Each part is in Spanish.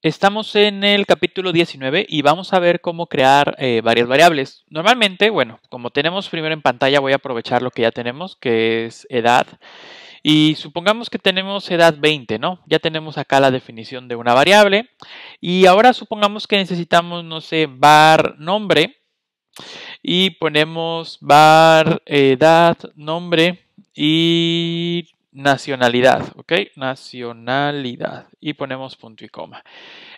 Estamos en el capítulo 19 y vamos a ver cómo crear eh, varias variables. Normalmente, bueno, como tenemos primero en pantalla, voy a aprovechar lo que ya tenemos, que es edad. Y supongamos que tenemos edad 20, ¿no? Ya tenemos acá la definición de una variable. Y ahora supongamos que necesitamos, no sé, bar nombre. Y ponemos bar eh, edad nombre y nacionalidad, ¿ok? Nacionalidad. Y ponemos punto y coma.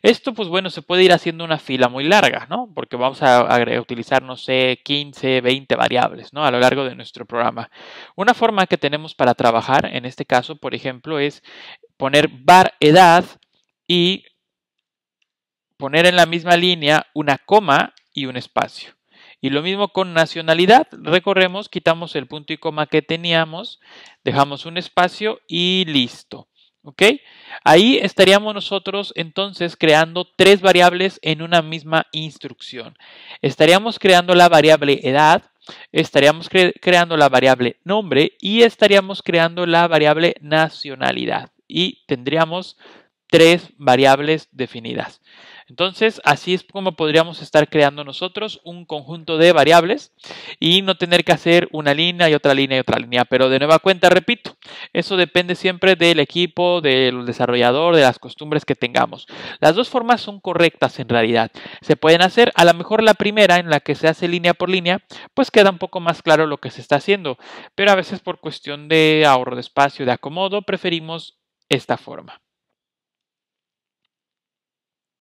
Esto, pues bueno, se puede ir haciendo una fila muy larga, ¿no? Porque vamos a, a utilizar, no sé, 15, 20 variables, ¿no? A lo largo de nuestro programa. Una forma que tenemos para trabajar, en este caso, por ejemplo, es poner bar edad y poner en la misma línea una coma y un espacio. Y lo mismo con nacionalidad. Recorremos, quitamos el punto y coma que teníamos, dejamos un espacio y listo. ¿Ok? Ahí estaríamos nosotros entonces creando tres variables en una misma instrucción. Estaríamos creando la variable edad, estaríamos creando la variable nombre y estaríamos creando la variable nacionalidad. Y tendríamos tres variables definidas. Entonces, así es como podríamos estar creando nosotros un conjunto de variables y no tener que hacer una línea y otra línea y otra línea. Pero de nueva cuenta, repito, eso depende siempre del equipo, del desarrollador, de las costumbres que tengamos. Las dos formas son correctas en realidad. Se pueden hacer, a lo mejor la primera en la que se hace línea por línea, pues queda un poco más claro lo que se está haciendo. Pero a veces por cuestión de ahorro de espacio, de acomodo, preferimos esta forma.